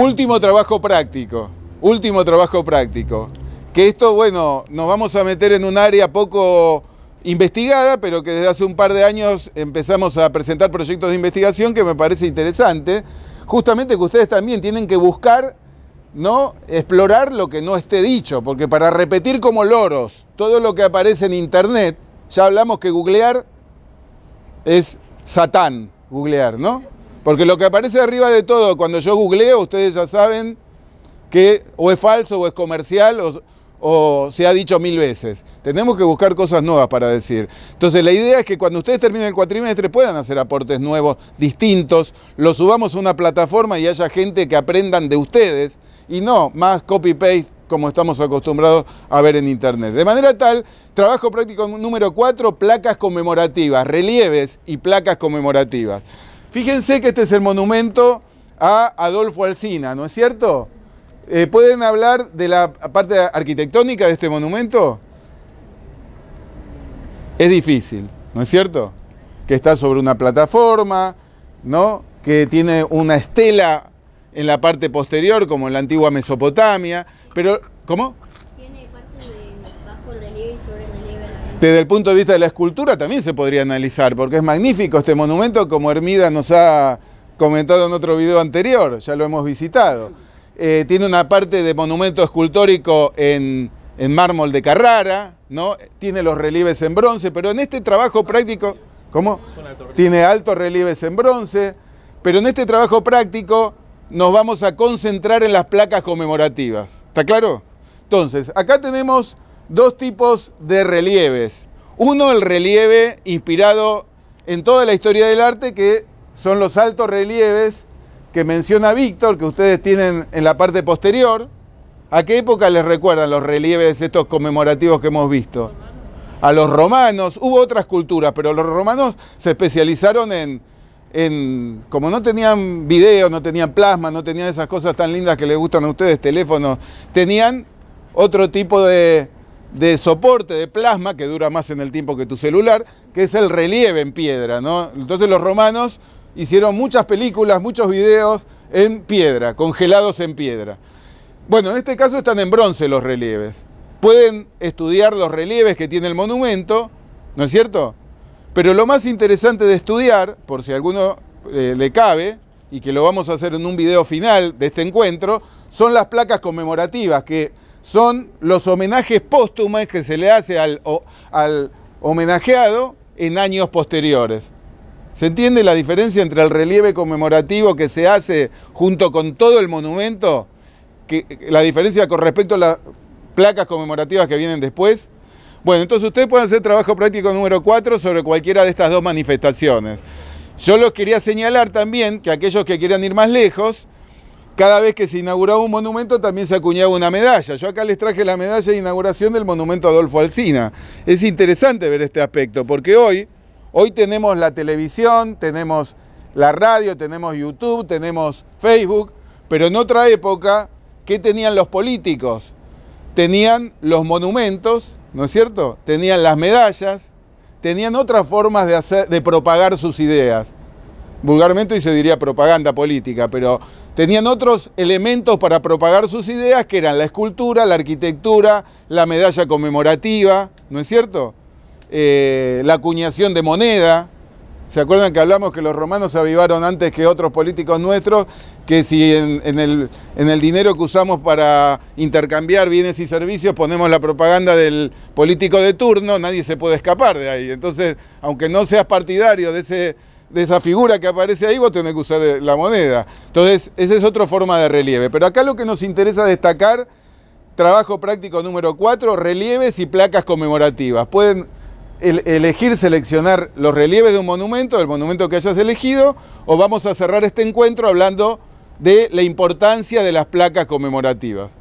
Último trabajo práctico, último trabajo práctico. Que esto, bueno, nos vamos a meter en un área poco investigada, pero que desde hace un par de años empezamos a presentar proyectos de investigación que me parece interesante, justamente que ustedes también tienen que buscar, ¿no? explorar lo que no esté dicho, porque para repetir como loros todo lo que aparece en internet, ya hablamos que googlear es satán, googlear, ¿no? Porque lo que aparece arriba de todo, cuando yo googleo, ustedes ya saben que o es falso o es comercial o, se ha dicho mil veces. Tenemos que buscar cosas nuevas para decir. Entonces la idea es que cuando ustedes terminen el cuatrimestre puedan hacer aportes nuevos, distintos, los subamos a una plataforma y haya gente que aprendan de ustedes y no más copy-paste como estamos acostumbrados a ver en internet. De manera tal, trabajo práctico número 4, placas conmemorativas, relieves y placas conmemorativas. Fíjense que este es el monumento a Adolfo Alsina, ¿no es cierto? Eh, ¿Pueden hablar de la parte arquitectónica de este monumento? Es difícil, ¿no es cierto? Que está sobre una plataforma, ¿no? Que tiene una estela en la parte posterior, como en la antigua Mesopotamia, pero... ¿Cómo? Desde el punto de vista de la escultura también se podría analizar, porque es magnífico este monumento, como Hermida nos ha comentado en otro video anterior, ya lo hemos visitado. Eh, tiene una parte de monumento escultórico en, en, mármol de Carrara, ¿no? tiene los relieves en bronce, pero en este trabajo práctico, ¿cómo? Tiene altos relieves en bronce, pero en este trabajo práctico nos vamos a concentrar en las placas conmemorativas. ¿Está claro? Entonces, acá tenemos dos tipos de relieves. Uno, el relieve inspirado en toda la historia del arte, que son los altos relieves que menciona Víctor, que ustedes tienen en la parte posterior. ¿A qué época les recuerdan los relieves estos conmemorativos que hemos visto? A los romanos, hubo otras culturas, pero los romanos se especializaron en, en, como no tenían video, no tenían plasma, no tenían esas cosas tan lindas que les gustan a ustedes, teléfonos, tenían otro tipo de de soporte de plasma que dura más en el tiempo que tu celular, que es el relieve en piedra, Entonces los romanos hicieron muchas películas, muchos videos en piedra, congelados en piedra. Bueno, en este caso están en bronce los relieves. Pueden estudiar los relieves que tiene el monumento, ¿no es cierto? Pero lo más interesante de estudiar, por si a alguno eh, le cabe, y que lo vamos a hacer en un video final de este encuentro, son las placas conmemorativas que son los homenajes póstumos que se le hace al, homenajeado en años posteriores. ¿Se entiende la diferencia entre el relieve conmemorativo que se hace junto con todo el monumento? la diferencia con respecto a las placas conmemorativas que vienen después. Bueno, entonces ustedes pueden hacer trabajo práctico número 4 sobre cualquiera de estas dos manifestaciones. Yo los quería señalar también que aquellos que quieran ir más lejos, cada vez que se inauguraba un monumento también se acuñaba una medalla. Yo acá les traje la medalla de inauguración del monumento Adolfo Alsina. Es interesante ver este aspecto porque hoy, hoy tenemos la televisión, tenemos la radio, tenemos YouTube, tenemos Facebook, pero en otra época, ¿qué tenían los políticos? Tenían los monumentos, ¿no es cierto? Tenían las medallas, tenían otras formas de, de propagar sus ideas vulgarmente hoy se diría propaganda política, pero tenían otros elementos para propagar sus ideas que eran la escultura, la arquitectura, la medalla conmemorativa, ¿no es cierto? Eh, la acuñación de moneda. ¿Se acuerdan que hablamos que los romanos se avivaron antes que otros políticos nuestros? Que si el, en el dinero que usamos para intercambiar bienes y servicios ponemos la propaganda del político de turno, nadie se puede escapar de ahí. Entonces, aunque no seas partidario de ese de esa figura que aparece ahí, vos tenés que usar eh, la moneda. Entonces, esa es otra forma de relieve. Pero acá lo que nos interesa destacar, trabajo práctico número 4, relieves y placas conmemorativas. Pueden elegir, seleccionar los relieves de un monumento, del monumento que hayas elegido, o vamos a cerrar este encuentro hablando de la importancia de las placas conmemorativas.